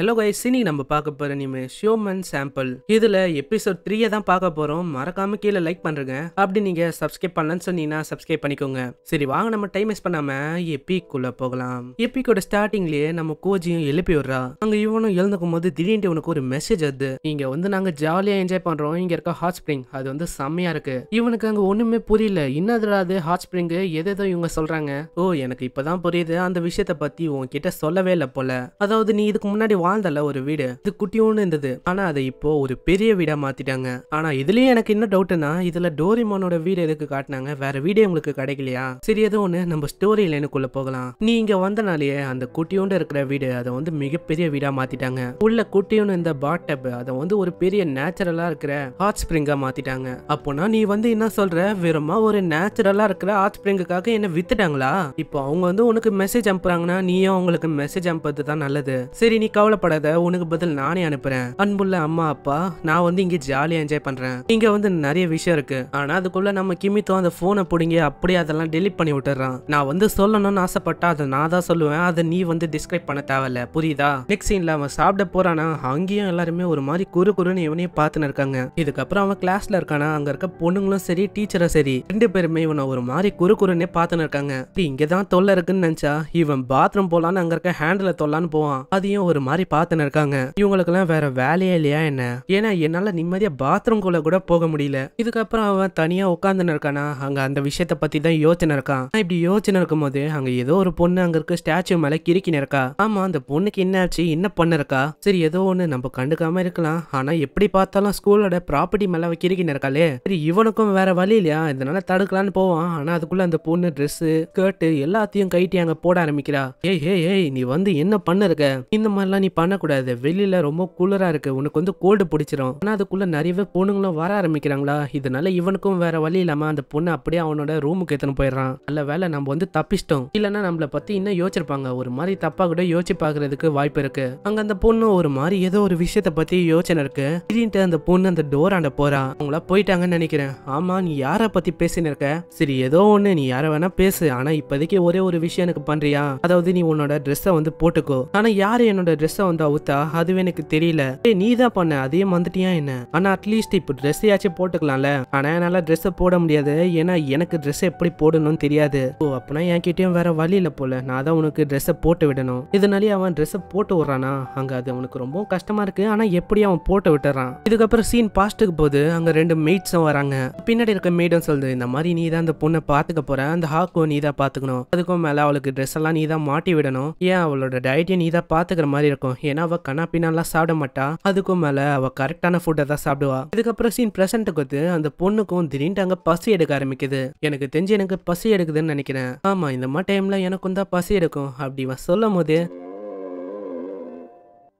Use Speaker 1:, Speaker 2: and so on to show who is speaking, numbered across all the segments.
Speaker 1: hello guys cine நம்ம பார்க்க போகிற இனிமே ஷியோமன் சாம்பிள் இதில் எபிசோட் த்ரீயை தான் பார்க்க போகிறோம் மறக்காம கீழே லைக் பண்ணுறங்க அப்படி நீங்கள் சப்ஸ்கிரைப் பண்ணலன்னு சொன்னீங்கன்னா சப்ஸ்கிரைப் பண்ணிக்கோங்க சரி வாங்க நம்ம டைம் வேஸ்ட் பண்ணாமல் எப்பிக்குள்ளே போகலாம் எப்பிக்கோட ஸ்டார்டிங்லேயே நம்ம கோஜியும் எழுப்பி விடுறா அங்கே இவனும் எழுந்துக்கும் போது திடீர்னு இவனுக்கு ஒரு மெசேஜ் அது இங்கே வந்து நாங்கள் ஜாலியாக என்ஜாய் பண்ணுறோம் இங்கே இருக்க ஹாட் ஸ்ப்ரிங் அது வந்து செம்மையாக இருக்கு இவனுக்கு அங்கே ஒன்றுமே புரியல இன்னதுடா அது ஹாட் ஸ்ப்ரிங்கு எதோ இவங்க சொல்கிறாங்க ஓ எனக்கு இப்போ தான் புரியுது அந்த விஷயத்தை பற்றி உங்ககிட்ட சொல்லவே இல்லை போல அதாவது நீ இதுக்கு முன்னாடி வாழ்ந்தல ஒரு வீடு இது குட்டியோன்னு இருந்தது ஆனா அதை இப்போ ஒரு பெரிய வீடா மாத்திட்டாங்க ஆனா இதுலயே எனக்கு என்ன டவுட்னா இதுல டோரிமானோட வீடு எதுக்கு காட்டினாங்க வேற வீடே உங்களுக்கு கிடைக்கலையா சரி ஏதோ ஒண்ணு நம்ம ஸ்டோரி லைனுக்குள்ள போகலாம் நீ இங்க வந்தனாலேயே அந்த குட்டியோண்டு இருக்கிற வீடு அதை வந்து மிகப்பெரிய வீடா மாத்திட்டாங்க உள்ள குட்டியோன்னு இந்த பாட் டப் அதை வந்து ஒரு பெரிய நேச்சுரலா இருக்கிற ஹாட் ஸ்பிரிங்கா மாத்திட்டாங்க அப்போனா நீ வந்து என்ன சொல்ற வெறுமா ஒரு நேச்சுரலா இருக்கிற ஹாட் ஸ்பிரிங்குக்காக என்ன வித்துட்டாங்களா இப்போ அவங்க வந்து உனக்கு மெசேஜ் அனுப்புறாங்கன்னா நீயும் அவங்களுக்கு மெசேஜ் அனுப்புறது தான் நல்லது சரி நீ கவலை கவலைப்படாத உனக்கு பதில் நானே அனுப்புறேன் அன்புள்ள அம்மா அப்பா நான் வந்து இங்க ஜாலியா என்ஜாய் பண்றேன் இங்க வந்து நிறைய விஷயம் இருக்கு ஆனா அதுக்குள்ள நம்ம கிமித்தோ அந்த போனை பிடிங்கி அப்படியே அதெல்லாம் டெலிட் பண்ணி விட்டுறான் நான் வந்து சொல்லணும்னு ஆசைப்பட்டா அதை நான் தான் சொல்லுவேன் அதை நீ வந்து டிஸ்கிரைப் பண்ண தேவையில்ல புரியுதா நெக்ஸ்ட் சீன்ல அவன் சாப்பிட போறானா அங்கேயும் எல்லாருமே ஒரு மாதிரி குறு குறுன்னு இவனையும் பார்த்துன்னு இருக்காங்க இதுக்கப்புறம் அவன் கிளாஸ்ல இருக்கானா அங்க இருக்க பொண்ணுங்களும் சரி டீச்சரும் சரி ரெண்டு பேருமே இவனை ஒரு மாதிரி குறு குறுன்னே பார்த்துன்னு இருக்காங்க இங்கதான் தொல்லை இருக்குன்னு நினைச்சா இவன் பாத்ரூம் போலான்னு அங்க இருக்க ஹேண்டில் தொல்லான்னு போவான் அதையும் ஒரு மாதிரி மாதிரி பார்த்துன்னு இருக்காங்க இவங்களுக்கெல்லாம் வேற வேலையே இல்லையா என்ன ஏன்னா என்னால நிம்மதியா பாத்ரூம் குள்ள கூட போக முடியல இதுக்கப்புறம் அவன் தனியா உட்காந்துன்னு இருக்கானா அங்க அந்த விஷயத்த பத்தி தான் யோசனை இருக்கான் இப்படி யோசனை இருக்கும் போது அங்க ஏதோ ஒரு பொண்ணு அங்க இருக்க ஸ்டாச்சு மேல கிரிக்கின்னு இருக்கா ஆமா அந்த பொண்ணுக்கு என்ன ஆச்சு என்ன இருக்கா சரி ஏதோ ஒண்ணு நம்ம கண்டுக்காம இருக்கலாம் ஆனா எப்படி பார்த்தாலும் ஸ்கூலோட ப்ராப்பர்ட்டி மேல அவன் கிரிக்கின்னு இருக்காளே சரி இவனுக்கும் வேற வழி இல்லையா இதனால தடுக்கலான்னு போவான் ஆனா அதுக்குள்ள அந்த பொண்ணு ட்ரெஸ்ஸு ஸ்கர்ட்டு எல்லாத்தையும் கைட்டி அங்க போட ஆரம்பிக்கிறா ஏய் ஏய் ஏய் நீ வந்து என்ன பண்ண இருக்க இந்த மாதிரிலாம் நீ பண்ணக்கூடாது வெளியில ரொம்ப கூலரா இருக்கு உனக்கு வந்து கோல்டு பிடிச்சிரும் ஆனா அதுக்குள்ள நிறையவே பொண்ணுங்களும் வர ஆரம்பிக்கிறாங்களா இதனால இவனுக்கும் வேற வழி இல்லாம அந்த பொண்ணு அப்படியே அவனோட ரூமுக்கு எத்தனை போயிடுறான் நல்ல வேலை நம்ம வந்து தப்பிச்சிட்டோம் இல்லைன்னா நம்மளை பத்தி இன்னும் யோசிச்சிருப்பாங்க ஒரு மாதிரி தப்பாக கூட யோசிச்சு பாக்குறதுக்கு வாய்ப்பு இருக்கு அங்க அந்த பொண்ணு ஒரு மாதிரி ஏதோ ஒரு விஷயத்த பத்தி யோசனை இருக்கு திடீர்னு அந்த பொண்ணு அந்த டோர் போறா அவங்களா போயிட்டாங்கன்னு நினைக்கிறேன் ஆமா நீ யாரை பத்தி பேசினிருக்க இருக்க சரி ஏதோ ஒண்ணு நீ யாரை வேணா பேசு ஆனால் இப்போதைக்கு ஒரே ஒரு விஷயம் எனக்கு பண்றியா அதாவது நீ உன்னோட ட்ரெஸ்ஸை வந்து போட்டுக்கோ ஆனா யார் என்னோட ட்ரெஸ் பெருசா வந்த அவுத்தா அதுவே எனக்கு தெரியல நீ தான் பண்ண அதையும் வந்துட்டியா என்ன ஆனா அட்லீஸ்ட் இப்போ ட்ரெஸ்ஸையாச்சும் போட்டுக்கலாம்ல ஆனா என்னால ட்ரெஸ் போட முடியாது ஏன்னா எனக்கு ட்ரெஸ் எப்படி போடணும்னு தெரியாது ஓ அப்பனா என்கிட்டயும் வேற வழி இல்லை போல நான் தான் உனக்கு ட்ரெஸ் போட்டு விடணும் இதனாலே அவன் ட்ரெஸ் போட்டு விடுறானா அங்க அது அவனுக்கு ரொம்ப கஷ்டமா இருக்கு ஆனா எப்படி அவன் போட்டு விட்டுறான் இதுக்கப்புறம் சீன் பாஸ்ட்டுக்கு போது அங்க ரெண்டு மெய்ட்ஸும் வராங்க பின்னாடி இருக்க மெய்டும் சொல்லுது இந்த மாதிரி நீ தான் அந்த பொண்ணை பாத்துக்க போற அந்த ஹாக்கோ நீ தான் பாத்துக்கணும் அதுக்கும் மேல அவளுக்கு ட்ரெஸ் எல்லாம் நீ தான் மாட்டி விடணும் ஏன் அவளோட டயட்டையும் நீ தான் பாத்துக்கிற மாதிரி இருக்கும் இருக்கும் ஏன்னா அவள் எல்லாம் சாப்பிட மாட்டா அதுக்கும் மேலே அவள் கரெக்டான ஃபுட்டை தான் சாப்பிடுவா இதுக்கப்புறம் சீன் பிரசன்ட் கொத்து அந்த பொண்ணுக்கும் திடீர்னு அங்கே பசி எடுக்க ஆரம்பிக்குது எனக்கு தெரிஞ்சு எனக்கு பசி எடுக்குதுன்னு நினைக்கிறேன் ஆமாம் இந்த மாதிரி டைம்ல எனக்கும் தான் பசி எடுக்கும் அப்படி சொல்லும் போது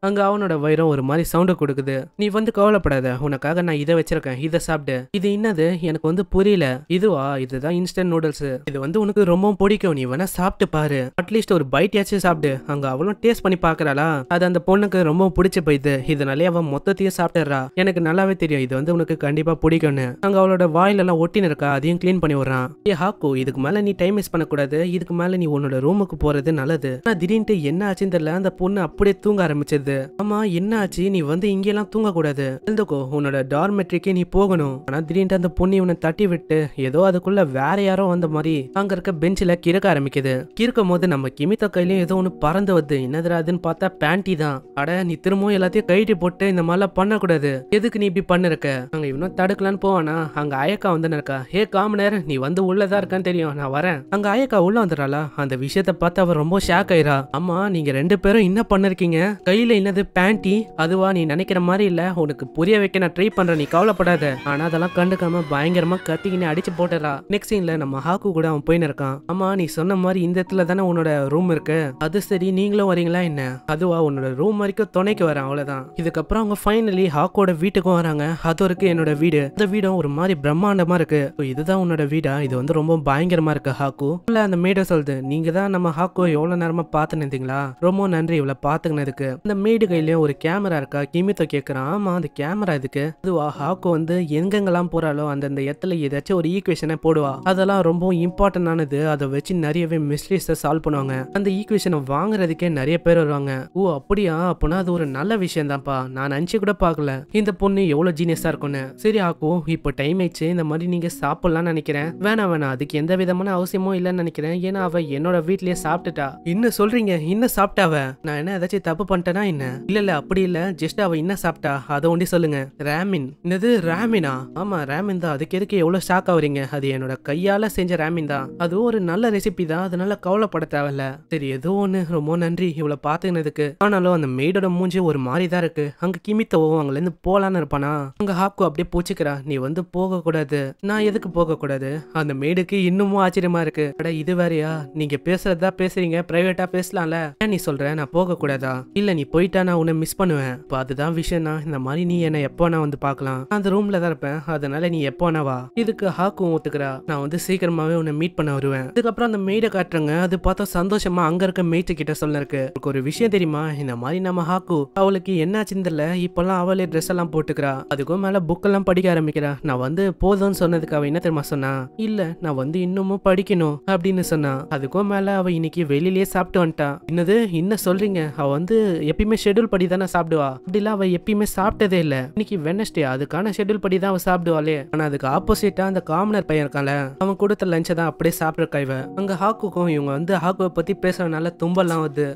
Speaker 1: அங்க அவனோட வயிறம் ஒரு மாதிரி சவுண்டை கொடுக்குது நீ வந்து கவலைப்படாத உனக்காக நான் இதை வச்சிருக்கேன் இதை சாப்பிடு இது என்னது எனக்கு வந்து புரியல இதுவா இதுதான் இன்ஸ்டன்ட் நூடுல்ஸ் இது வந்து உனக்கு ரொம்ப பிடிக்கும் நீ வேணா சாப்பிட்டு பாரு அட்லீஸ்ட் ஒரு பைட் சாப்பிடு அங்க அவளும் டேஸ்ட் பண்ணி பாக்குறாளா அது அந்த பொண்ணுக்கு ரொம்ப பிடிச்சி போயிது இதனாலே அவன் மொத்தத்தையும் சாப்பிட்டுறா எனக்கு நல்லாவே தெரியும் இது வந்து உனக்கு கண்டிப்பா பிடிக்கும்னு அங்க அவளோட வாயில எல்லாம் ஒட்டின்னு இருக்கா அதையும் கிளீன் பண்ணி விடுறான் ஏ ஹாக்கு இதுக்கு மேல நீ டைம் வேஸ்ட் பண்ணக்கூடாது இதுக்கு மேல நீ உன்னோட ரூமுக்கு போறது நல்லது ஆனா திடீர்னு என்ன ஆச்சுன்னு தெரியல அந்த பொண்ணு அப்படியே தூங்க ஆரம்பிச்சது சொல்லுது ஆமா என்னாச்சு நீ வந்து இங்கெல்லாம் தூங்கக்கூடாது எழுந்துக்கோ உன்னோட டார்மெட்ரிக்கே நீ போகணும் ஆனா திடீர்னு அந்த பொண்ணு இவனை தட்டி விட்டு ஏதோ அதுக்குள்ள வேற யாரோ வந்த மாதிரி அங்க இருக்க பெஞ்சில கிறக்க ஆரம்பிக்குது கிறுக்கும் போது நம்ம கிமித்த கையிலயும் ஏதோ ஒண்ணு பறந்து வருது என்னதுராதுன்னு பார்த்தா பேண்டி தான் அட நீ திரும்பவும் எல்லாத்தையும் கைட்டி போட்டு இந்த மாதிரிலாம் பண்ணக்கூடாது எதுக்கு நீ இப்படி பண்ணிருக்க அங்க இவனும் தடுக்கலான்னு போவானா அங்க அயக்கா வந்து இருக்கா ஹே காமனர் நீ வந்து உள்ளதா இருக்கான்னு தெரியும் நான் வரேன் அங்க அயக்கா உள்ள வந்துடுறாளா அந்த விஷயத்த பார்த்து அவர் ரொம்ப ஷாக் ஆயிரா அம்மா நீங்க ரெண்டு பேரும் என்ன பண்ணிருக்கீங்க கையில என்னது பேண்டி அதுவா நீ நினைக்கிற மாதிரி இல்ல உனக்கு புரிய வைக்க நான் ட்ரை பண்றேன் நீ கவலைப்படாத ஆனா அதெல்லாம் கண்டுக்காம பயங்கரமா கத்திக்கினே அடிச்சு போட்டுறா நெக்ஸ்ட் சீன்ல நம்ம ஹாக்கு கூட அவன் போயின்னு இருக்கான் ஆமா நீ சொன்ன மாதிரி இந்த இடத்துல தானே உன்னோட ரூம் இருக்கு அது சரி நீங்களும் வரீங்களா என்ன அதுவா உன்னோட ரூம் வரைக்கும் துணைக்கு வரேன் அவ்வளவுதான் இதுக்கப்புறம் அவங்க ஃபைனலி ஹாக்கோட வீட்டுக்கும் வராங்க அது வரைக்கும் என்னோட வீடு அந்த வீடும் ஒரு மாதிரி பிரம்மாண்டமா இருக்கு இதுதான் உன்னோட வீடா இது வந்து ரொம்ப பயங்கரமா இருக்கு ஹாக்கு இல்ல அந்த மேடை சொல்லுது நீங்க தான் நம்ம ஹாக்கோ எவ்வளவு நேரமா பாத்துன்னு ரொம்ப நன்றி இவ்வளவு பாத்துக்கினதுக்கு அந்த மெய்டு கையிலையும் ஒரு கேமரா இருக்கா கிமித்தோ கேட்குறான் ஆமாம் அந்த கேமரா இதுக்கு அதுவா ஹாக்கோ வந்து எங்கெங்கெல்லாம் போகிறாலோ அந்தந்த இடத்துல ஏதாச்சும் ஒரு ஈக்குவேஷனை போடுவா அதெல்லாம் ரொம்ப ஆனது அதை வச்சு நிறையவே மிஸ்டேஸை சால்வ் பண்ணுவாங்க அந்த ஈக்குவேஷனை வாங்குறதுக்கே நிறைய பேர் வருவாங்க ஓ அப்படியா அப்படின்னா அது ஒரு நல்ல விஷயம் தான்ப்பா நான் நினச்சி கூட பார்க்கல இந்த பொண்ணு எவ்வளோ ஜீனியஸாக இருக்கும்னு சரி ஹாக்கோ இப்போ டைம் ஆயிடுச்சு இந்த மாதிரி நீங்கள் சாப்பிட்லாம்னு நினைக்கிறேன் வேணாம் வேணாம் அதுக்கு எந்த விதமான அவசியமும் இல்லைன்னு நினைக்கிறேன் ஏன்னா அவள் என்னோட வீட்லேயே சாப்பிட்டுட்டா இன்னும் சொல்கிறீங்க இன்னும் சாப்பிட்டாவ நான் என்ன ஏதாச்சும் தப்பு பண்ணிட்டேன்னா என்ன இல்ல இல்ல அப்படி இல்ல ஜஸ்ட் அவ என்ன சாப்பிட்டா அதை ஒண்டி சொல்லுங்க ரேமின் என்னது ரேமினா ஆமா ரேமின் தான் அதுக்கு எதுக்கு எவ்வளவு ஷாக் ஆகுறீங்க அது என்னோட கையால செஞ்ச ரேமின் தான் அது ஒரு நல்ல ரெசிபி தான் அதனால கவலைப்பட தேவையில்ல சரி ஏதோ ஒண்ணு ரொம்ப நன்றி இவ்வளவு பாத்துக்கினதுக்கு ஆனாலும் அந்த மெய்டோட மூஞ்சி ஒரு மாதிரி தான் இருக்கு அங்க கிமித்த அங்கல இருந்து போலான்னு இருப்பானா அங்க ஹாப்கு அப்படியே பூச்சிக்கிறா நீ வந்து போக கூடாது நான் எதுக்கு போக கூடாது அந்த மேடுக்கு இன்னமும் ஆச்சரியமா இருக்கு அட இது வேறையா நீங்க பேசுறதா பேசுறீங்க பிரைவேட்டா பேசலாம்ல ஏன் நீ சொல்ற நான் போக கூடாதா இல்ல நீ போயிட்டு லைட்டாக நான் உன்னை மிஸ் பண்ணுவேன் இப்போ அதுதான் விஷயம்னா இந்த மாதிரி நீ என்ன எப்போ நான் வந்து பார்க்கலாம் அந்த ரூம்ல தான் இருப்பேன் அதனால நீ எப்போ வா இதுக்கு ஹாக்கும் ஒத்துக்கிறா நான் வந்து சீக்கிரமாவே உன்னை மீட் பண்ண வருவேன் அதுக்கப்புறம் அந்த மெய்டை காட்டுறங்க அது பார்த்தா சந்தோஷமா அங்க இருக்க மெய்ட்டு கிட்ட சொல்லிருக்கு ஒரு விஷயம் தெரியுமா இந்த மாதிரி நம்ம ஹாக்கு அவளுக்கு என்னாச்சுன்னு தெரியல இப்போல்லாம் அவளே ட்ரெஸ் எல்லாம் போட்டுக்கிறா அதுக்கும் புக் புக்கெல்லாம் படிக்க ஆரம்பிக்கிறா நான் வந்து போதும்னு சொன்னதுக்கு அவள் என்ன தெரியுமா சொன்னா இல்ல நான் வந்து இன்னமும் படிக்கணும் அப்படின்னு சொன்னா அதுக்கும் மேல அவ இன்னைக்கு வெளியிலேயே சாப்பிட்டு வந்துட்டா என்னது என்ன சொல்றீங்க அவள் வந்து எப்பயுமே எப்பயுமே ஷெடியூல் படி தானே சாப்பிடுவா அப்படிலாம் அவள் எப்பயுமே சாப்பிட்டதே இல்லை இன்னைக்கு வெனஸ்டே அதுக்கான ஷெடியூல் படி தான் அவள் சாப்பிடுவாளே ஆனால் அதுக்கு ஆப்போசிட்டா அந்த காமனர் பையன் இருக்கான்ல அவன் கொடுத்த லஞ்சை தான் அப்படியே சாப்பிட்ருக்கா இவ அங்கே ஹாக்குக்கும் இவங்க வந்து ஹாக்குவை பற்றி பேசுறதுனால தும்பெல்லாம் வருது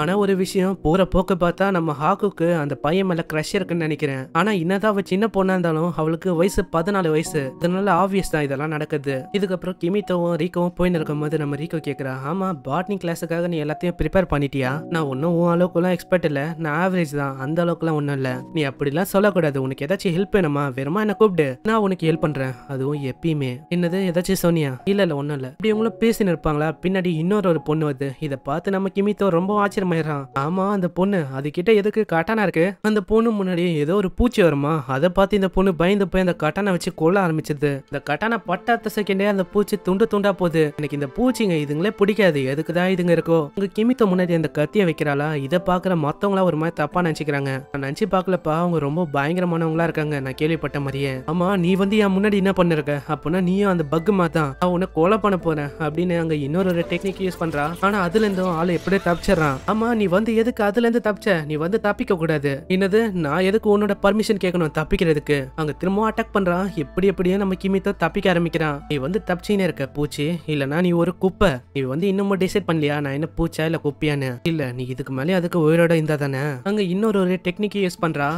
Speaker 1: ஆனால் ஒரு விஷயம் போகிற போக்கு பார்த்தா நம்ம ஹாக்குக்கு அந்த பையன் மேலே க்ரஷ் இருக்குன்னு நினைக்கிறேன் ஆனால் என்னதான் அவள் சின்ன பொண்ணாக இருந்தாலும் அவளுக்கு வயசு பதினாலு வயசு இதனால ஆப்வியஸ் தான் இதெல்லாம் நடக்குது இதுக்கப்புறம் கிமித்தவும் ரீக்கவும் போயின்னு இருக்கும் போது நம்ம ரீக்கோ கேட்குறா ஆமாம் பாட்னி கிளாஸுக்காக நீ எல்லாத்தையும் ப்ரிப்பேர் பண்ணிட்டியா நான் ஒன்றும் உன் அளவுக்குலாம் எக்ஸ்பெக்ட் இல்லை நான் ஆவரேஜ் தான் அந்த அளவுக்குலாம் ஒன்றும் இல்லை நீ அப்படிலாம் சொல்லக்கூடாது உனக்கு ஏதாச்சும் ஹெல்ப் வேணுமா வெறுமா என்ன கூப்பிடு நான் உனக்கு ஹெல்ப் பண்ணுறேன் அதுவும் எப்பயுமே என்னது ஏதாச்சும் சோனியா இல்லை இல்லை ஒன்றும் இல்லை இப்படி இவங்களும் பேசின்னு இருப்பாங்களா பின்னாடி இன்னொரு ஒரு பொண்ணு வருது இதை பார்த்து நம்ம கிமித்தோ ரொம்ப ஆச்சு ஆச்சரியமாயிடுறான் ஆமா அந்த பொண்ணு அது கிட்ட எதுக்கு கட்டானா இருக்கு அந்த பொண்ணு முன்னாடி ஏதோ ஒரு பூச்சி வருமா அதை பார்த்து இந்த பொண்ணு பயந்து போய் அந்த கட்டானை வச்சு கொள்ள ஆரம்பிச்சது இந்த கட்டான பட்டாத்த செகண்டே அந்த பூச்சி துண்டு துண்டா போகுது எனக்கு இந்த பூச்சிங்க இதுங்களே பிடிக்காது எதுக்குதான் இதுங்க இருக்கோ உங்க கிமித்த முன்னாடி அந்த கத்திய வைக்கிறாளா இதை பாக்குற மத்தவங்களா ஒரு மாதிரி தப்பா நினைச்சுக்கிறாங்க நான் நினைச்சு பாக்கலப்பா அவங்க ரொம்ப பயங்கரமானவங்களா இருக்காங்க நான் கேள்விப்பட்ட மாதிரியே ஆமா நீ வந்து என் முன்னாடி என்ன பண்ணிருக்க அப்படின்னா நீயும் அந்த பக்கு மாத்தான் நான் உன்னை கொலை பண்ண போறேன் அப்படின்னு அங்க இன்னொரு டெக்னிக் யூஸ் பண்றா ஆனா அதுல இருந்தும் ஆளு எப்படியே தப்பிச்சிடறான் அம்மா நீ வந்து எதுக்கு அதுல இருந்து தப்பிச்ச நீ வந்து தப்பிக்க கூடாது என்னது நான் எதுக்கு உன்னோட பர்மிஷன் கேட்கணும் தப்பிக்கிறதுக்கு அங்க திரும்பவும் அட்டாக் பண்றான் எப்படி எப்படியோ நம்ம கிமித்த தப்பிக்க ஆரம்பிக்கிறான் நீ வந்து தப்பிச்சினே இருக்க பூச்சி இல்லனா நீ ஒரு குப்பை நீ வந்து இன்னமும் டிசைட் பண்ணலையா நான் என்ன பூச்சா இல்ல குப்பையான்னு இல்ல நீ இதுக்கு மேலே அதுக்கு உயிரோட இருந்தா தானே அங்க இன்னொரு ஒரு டெக்னிக்கை யூஸ் பண்றா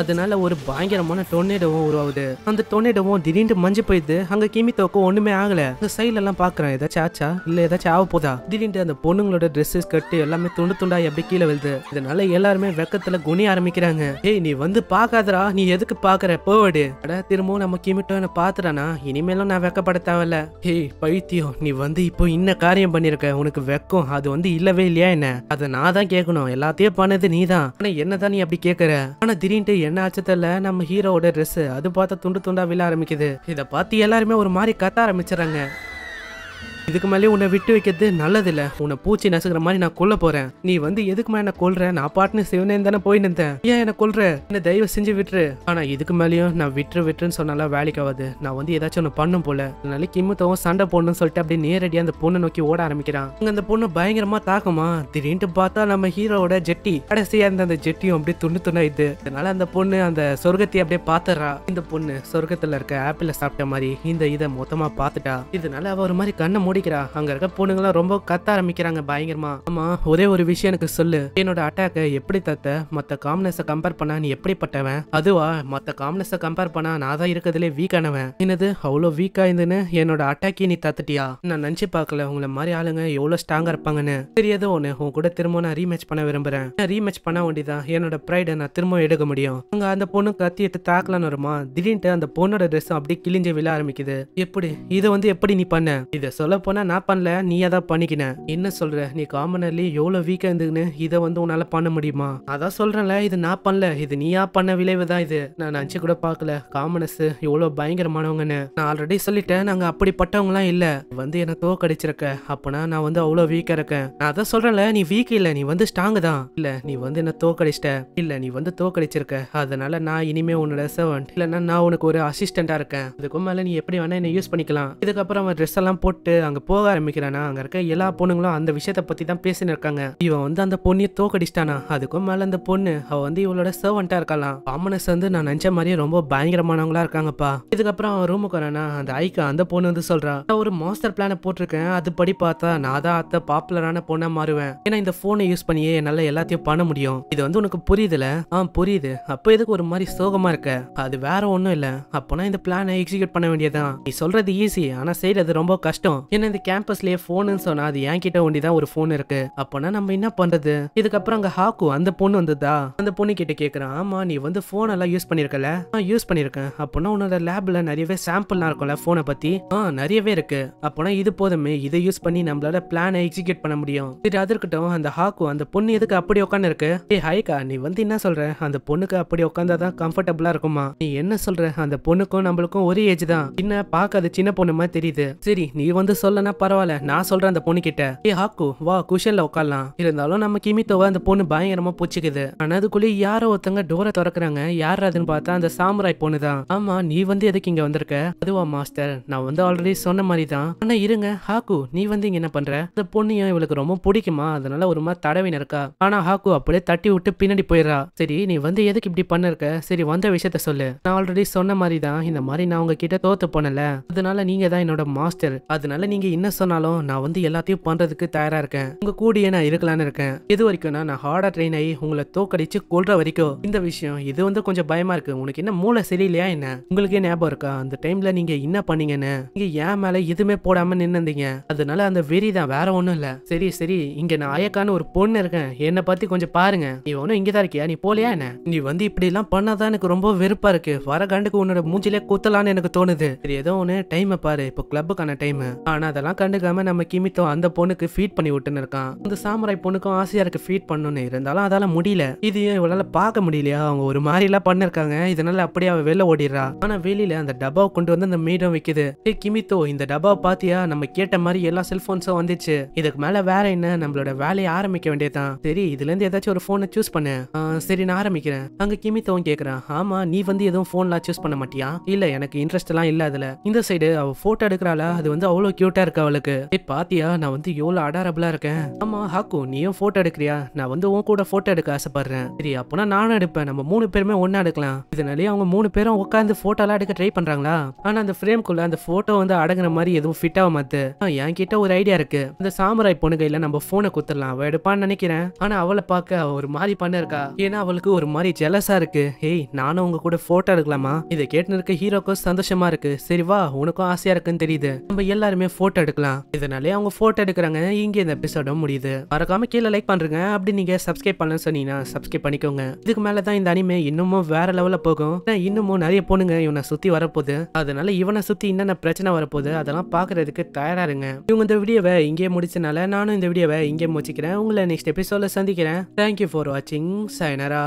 Speaker 1: அதனால ஒரு பயங்கரமான டொர்னேடோவும் உருவாகுது அந்த டொர்னேடோவும் திடீர்னு மஞ்சு போயிடுது அங்க கிமித்தோக்கும் ஒண்ணுமே ஆகல இந்த சைட்ல எல்லாம் பாக்குறேன் ஏதாச்சும் ஆச்சா இல்ல ஏதாச்சும் ஆக போதா திடீர்னு அந்த பொண்ணுங்களோட ட்ரெஸ்ஸஸ் கட்டு எல்லாமே துண்டு துண்டா எப்படி கீழே விழுது இதனால எல்லாருமே வெக்கத்துல குனி ஆரம்பிக்கிறாங்க ஏய் நீ வந்து பாக்காதரா நீ எதுக்கு பாக்குற போவாடு அட திரும்பவும் நம்ம கிமிட்டோ என்ன பாத்துறானா இனிமேலும் நான் வெக்கப்பட தேவையில்ல ஹேய் பைத்தியம் நீ வந்து இப்போ இன்ன காரியம் பண்ணிருக்க உனக்கு வெக்கம் அது வந்து இல்லவே இல்லையா என்ன அதை நான் தான் கேட்கணும் எல்லாத்தையும் பண்ணது நீ தான் ஆனா என்னதான் நீ அப்படி கேக்குற ஆனா திடீர்னு என்ன ஆச்சு தெரியல நம்ம ஹீரோவோட ட்ரெஸ் அது பார்த்தா துண்டு துண்டா விழ ஆரம்பிக்குது இதை பார்த்து எல்லாருமே ஒரு மாதிரி கத்த ஆரம்பிச்சிடறாங்க இதுக்கு மேலே உன்னை விட்டு வைக்கிறது நல்லதில்ல உன்னை பூச்சி நசுக்கிற மாதிரி நான் கொல்ல போறேன் நீ வந்து எதுக்கு மேல என்ன கொல்ற நான் பாட்டுன்னு சிவனே தானே போய் நின்றேன் ஏன் என்ன கொல்ற என்ன தயவு செஞ்சு விட்டுரு ஆனா இதுக்கு மேலேயும் நான் விட்டுரு விட்டுருன்னு சொன்னால வேலைக்கு ஆகாது நான் வந்து ஏதாச்சும் ஒன்று பண்ணும் போல அதனால கிம்முத்தவும் சண்டை போடணும்னு சொல்லிட்டு அப்படியே நேரடியா அந்த பொண்ணை நோக்கி ஓட ஆரம்பிக்கிறான் அங்க அந்த பொண்ணு பயங்கரமா தாக்குமா திடீர்னு பார்த்தா நம்ம ஹீரோவோட ஜெட்டி கடைசியா இருந்த அந்த ஜெட்டியும் அப்படியே துண்ணு துணாயுது அதனால அந்த பொண்ணு அந்த சொர்க்கத்தை அப்படியே பாத்துறா இந்த பொண்ணு சொர்க்கத்துல இருக்க ஆப்பிள சாப்பிட்ட மாதிரி இந்த இதை மொத்தமா பாத்துட்டா இதனால அவ ஒரு மாதிரி கண்ணை மூடி ஓடிக்கிறா அங்க இருக்க பொண்ணுங்களாம் ரொம்ப கத்த ஆரம்பிக்கிறாங்க பயங்கரமா ஆமா ஒரே ஒரு விஷயம் எனக்கு சொல்லு என்னோட அட்டாக்க எப்படி தத்த மத்த காம்னஸை கம்பேர் பண்ணா நீ எப்படிப்பட்டவன் அதுவா மத்த காம்னஸை கம்பேர் பண்ணா நான் தான் இருக்கிறதுல வீக்கானவன் என்னது அவ்வளோ வீக்கா இருந்துன்னு என்னோட அட்டாக்கி நீ தத்துட்டியா நான் நினைச்சு பார்க்கல உங்களை மாதிரி ஆளுங்க எவ்வளவு ஸ்ட்ராங்கா இருப்பாங்கன்னு தெரியாத ஒண்ணு உன் கூட திரும்ப நான் ரீமேச் பண்ண விரும்புறேன் ரீமேச் பண்ண வேண்டியதான் என்னோட ப்ரைடை நான் திரும்ப எடுக்க முடியும் அங்க அந்த பொண்ணு கத்தி எடுத்து தாக்கலான்னு வருமா திடீர்னு அந்த பொண்ணோட ட்ரெஸ் அப்படியே கிழிஞ்சு விழ ஆரம்பிக்குது எப்படி இதை வந்து எப்படி நீ பண்ண இதை சொல்ல போனால் நான் பண்ணல நீயே தான் பண்ணிக்கினேன் என்ன சொல்கிற நீ காமனர்லி எவ்வளோ வீக்காக இருந்துக்குன்னு இதை வந்து உன்னால் பண்ண முடியுமா அதான் சொல்கிறேன்ல இது நான் பண்ணல இது நீயா பண்ண விளைவு தான் இது நான் நினச்சி கூட பார்க்கல காமனஸ் எவ்வளோ பயங்கரமானவங்கன்னு நான் ஆல்ரெடி சொல்லிட்டேன் நாங்கள் அப்படிப்பட்டவங்களாம் இல்லை வந்து எனக்கு தோக்கடிச்சிருக்க அப்போனா நான் வந்து அவ்வளோ வீக்காக இருக்கேன் நான் அதான் சொல்றேன்ல நீ வீக் இல்லை நீ வந்து ஸ்ட்ராங் தான் இல்லை நீ வந்து என்ன தோக்கடிச்சிட்ட இல்லை நீ வந்து தோக்கடிச்சிருக்க அதனால நான் இனிமே உன்னோட சர்வன்ட் இல்லைன்னா நான் உனக்கு ஒரு அசிஸ்டண்டா இருக்கேன் இதுக்கு மேலே நீ எப்படி வேணா என்ன யூஸ் பண்ணிக்கலாம் இதுக்கப்புறம் அவன் ட்ரெஸ் எல்லாம் போட்டு அங்கே அங்க போக ஆரம்பிக்கிறானா அங்கே இருக்க எல்லா பொண்ணுங்களும் அந்த விஷயத்த பத்தி தான் பேசினு இருக்காங்க இவன் வந்து அந்த பொண்ணையை தோக்கடிச்சிட்டானா அதுக்கும் மேல அந்த பொண்ணு அவள் வந்து இவளோட சர்வெண்ட்டாக இருக்கலாம் பாமனஸ் வந்து நான் நினைச்ச மாதிரியே ரொம்ப பயங்கரமானவங்களா இருக்காங்கப்பா இதுக்கப்புறம் அவன் ரூமுக்கு வரானா அந்த ஐக்கா அந்த பொண்ணு வந்து சொல்றான் ஒரு மாஸ்டர் பிளானை போட்டிருக்கேன் அது படி பார்த்தா நான் தான் அத்தை பாப்புலரான பொண்ணா மாறுவேன் ஏன்னா இந்த ஃபோனை யூஸ் பண்ணியே என்னால் எல்லாத்தையும் பண்ண முடியும் இது வந்து உனக்கு புரியுதுல ஆ புரியுது அப்போ இதுக்கு ஒரு மாதிரி சோகமா இருக்க அது வேற ஒண்ணும் இல்ல அப்பனா இந்த பிளானை எக்ஸிக்யூட் பண்ண வேண்டியதான் நீ சொல்றது ஈஸி ஆனால் செய்யறது ரொம்ப கஷ்டம் ஏன்னா இந்த கேம்பஸ்லயே போன் சொன்னா அது என் கிட்ட ஒண்டி தான் ஒரு போன் இருக்கு அப்பனா நம்ம என்ன பண்றது இதுக்கப்புறம் அங்க ஹாக்கு அந்த பொண்ணு வந்ததா அந்த பொண்ணு கிட்ட கேக்குறான் ஆமா நீ வந்து போன் எல்லாம் யூஸ் பண்ணிருக்கல யூஸ் பண்ணிருக்கேன் அப்பனா உன்னோட லேப்ல நிறையவே சாம்பிள்லாம் இருக்கும்ல போனை பத்தி நிறையவே இருக்கு அப்பனா இது போதுமே இதை யூஸ் பண்ணி நம்மளால பிளான எக்ஸிக்யூட் பண்ண முடியும் சரி அது இருக்கட்டும் அந்த ஹாக்கு அந்த பொண்ணு எதுக்கு அப்படி உட்காந்து இருக்கு ஏ ஹைக்கா நீ வந்து என்ன சொல்ற அந்த பொண்ணுக்கு அப்படி உட்காந்தாதான் கம்ஃபர்டபுளா இருக்குமா நீ என்ன சொல்ற அந்த பொண்ணுக்கும் நம்மளுக்கும் ஒரே ஏஜ் தான் என்ன பார்க்க சின்ன பொண்ணுமா தெரியுது சரி நீ வந்து சொல்லனா பரவாயில்ல நான் சொல்றேன் அந்த பொண்ணு கிட்ட ஏ ஹாக்கு வா குஷன்ல உட்காரலாம் இருந்தாலும் நம்ம கிமித்தோவை அந்த பொண்ணு பயங்கரமா பூச்சிக்குது ஆனா அதுக்குள்ளே யாரோ ஒருத்தங்க டோரை திறக்குறாங்க யார் அதுன்னு பார்த்தா அந்த சாமுராய் பொண்ணு தான் ஆமா நீ வந்து எதுக்கு இங்க வந்திருக்க அதுவா மாஸ்டர் நான் வந்து ஆல்ரெடி சொன்ன மாதிரி தான் ஆனா இருங்க ஹாக்கு நீ வந்து இங்க என்ன பண்ற அந்த பொண்ணையும் இவளுக்கு ரொம்ப பிடிக்குமா அதனால ஒரு மாதிரி தடவின இருக்கா ஆனா ஹாக்கு அப்படியே தட்டி விட்டு பின்னாடி போயிடுறா சரி நீ வந்து எதுக்கு இப்படி பண்ணிருக்க சரி வந்த விஷயத்த சொல்லு நான் ஆல்ரெடி சொன்ன மாதிரி தான் இந்த மாதிரி நான் உங்ககிட்ட தோத்து போனல அதனால நீங்க தான் என்னோட மாஸ்டர் அதனால நீங்க நீங்க என்ன சொன்னாலும் நான் வந்து எல்லாத்தையும் பண்றதுக்கு தயாராக இருக்கேன் உங்க கூடிய நான் இருக்கலாம்னு இருக்கேன் இது வரைக்கும் நான் ஹார்டா ட்ரெயின் ஆகி உங்களை தோக்கடிச்சு கொள்ற வரைக்கும் இந்த விஷயம் இது வந்து கொஞ்சம் பயமாக இருக்கு உனக்கு என்ன மூளை சரியில்லையா என்ன உங்களுக்கே ஞாபகம் இருக்கா அந்த டைம்ல நீங்க என்ன பண்ணீங்கன்னு நீங்க ஏன் மேலே எதுவுமே போடாமல் நின்னுந்தீங்க அதனால அந்த வெறி தான் வேற ஒன்றும் இல்லை சரி சரி இங்கே நான் அயக்கான ஒரு பொண்ணு இருக்கேன் என்னை பத்தி கொஞ்சம் பாருங்க நீ ஒன்றும் இங்கே தான் இருக்கியா நீ போலியா என்ன நீ வந்து இப்படிலாம் பண்ணாதான் எனக்கு ரொம்ப வெறுப்பா இருக்கு வர கண்டுக்கு உன்னோட மூஞ்சிலே குத்தலான்னு எனக்கு தோணுது சரி ஏதோ ஒன்று டைமை பாரு இப்போ கிளப்புக்கான டைம் ஆனா ஆனால் அதெல்லாம் கண்டுக்காமல் நம்ம கிமித்தோ அந்த பொண்ணுக்கு ஃபீட் பண்ணி விட்டுன்னு இருக்கான் அந்த சாமராய் பொண்ணுக்கும் ஆசையாக இருக்கு ஃபீட் பண்ணணும்னு இருந்தாலும் அதால் முடியல இது இவளால் பார்க்க முடியலையா அவங்க ஒரு மாதிரிலாம் பண்ணிருக்காங்க இதனால அப்படியே அவள் வெளில ஓடிடுறா ஆனால் வெளியில அந்த டப்பாவை கொண்டு வந்து அந்த மீடம் வைக்குது ஏ கிமித்தோ இந்த டப்பாவை பார்த்தியா நம்ம கேட்ட மாதிரி எல்லா செல்ஃபோன்ஸும் வந்துச்சு இதுக்கு மேலே வேற என்ன நம்மளோட வேலையை ஆரம்பிக்க வேண்டியதான் சரி இதுலேருந்து ஏதாச்சும் ஒரு ஃபோனை சூஸ் பண்ணு சரி நான் ஆரம்பிக்கிறேன் அங்கே கிமித்தவன் கேட்குறான் ஆமா நீ வந்து எதுவும் ஃபோன்லாம் சூஸ் பண்ண மாட்டியா இல்லை எனக்கு எல்லாம் இல்லை அதில் இந்த சைடு அவள் ஃபோட்டோ எடுக்கிறாள அது வந்து அவ்வளோ கியூட்டாக கியூட்டா இருக்கு அவளுக்கு பாத்தியா நான் வந்து எவ்வளவு அடாரபிளா இருக்கேன் ஆமா ஹாக்கு நீயும் போட்டோ எடுக்கிறியா நான் வந்து உன் கூட போட்டோ எடுக்க ஆசைப்படுறேன் சரி அப்பனா நானும் எடுப்பேன் நம்ம மூணு பேருமே ஒன்னா எடுக்கலாம் இதனாலேயே அவங்க மூணு பேரும் உட்காந்து போட்டோ எல்லாம் எடுக்க ட்ரை பண்றாங்களா ஆனா அந்த ஃப்ரேம்குள்ள அந்த போட்டோ வந்து அடங்குற மாதிரி எதுவும் ஃபிட் ஆக மாத்து கிட்ட ஒரு ஐடியா இருக்கு இந்த சாமராய் பொண்ணு கையில நம்ம போனை குத்துடலாம் அவ எடுப்பான்னு நினைக்கிறேன் ஆனா அவளை பார்க்க அவ ஒரு மாதிரி பண்ண இருக்கா ஏன்னா அவளுக்கு ஒரு மாதிரி ஜெலஸா இருக்கு ஏய் நானும் உங்க கூட போட்டோ எடுக்கலாமா இதை கேட்டு இருக்க ஹீரோக்கும் சந்தோஷமா இருக்கு சரி வா உனக்கும் ஆசையா இருக்குன்னு தெரியுது நம்ம எல்லாருமே போட்டோ ஃபோட்டோ எடுக்கலாம் இதனாலே அவங்க ஃபோட்டோ எடுக்கிறாங்க இங்கே இந்த எபிசோட முடியுது மறக்காம கீழே லைக் பண்றீங்க அப்படி நீங்க சப்ஸ்கிரைப் பண்ணலன்னு சொன்னீங்கன்னா சப்ஸ்கிரைப் பண்ணிக்கோங்க இதுக்கு மேலதான் தான் இந்த அனிமே இன்னமும் வேற லெவலில் போகும் இன்னமும் நிறைய பொண்ணுங்க இவனை சுத்தி வரப்போகுது அதனால இவனை சுத்தி என்னென்ன பிரச்சனை வரப்போகுது அதெல்லாம் பாக்குறதுக்கு தயாரா இருங்க இவங்க இந்த வீடியோவை இங்கே முடிச்சனால நானும் இந்த வீடியோவை இங்கே முடிச்சுக்கிறேன் உங்களை நெக்ஸ்ட் எபிசோட சந்திக்கிறேன் தேங்க்யூ ஃபார் வாட்சிங் சைனரா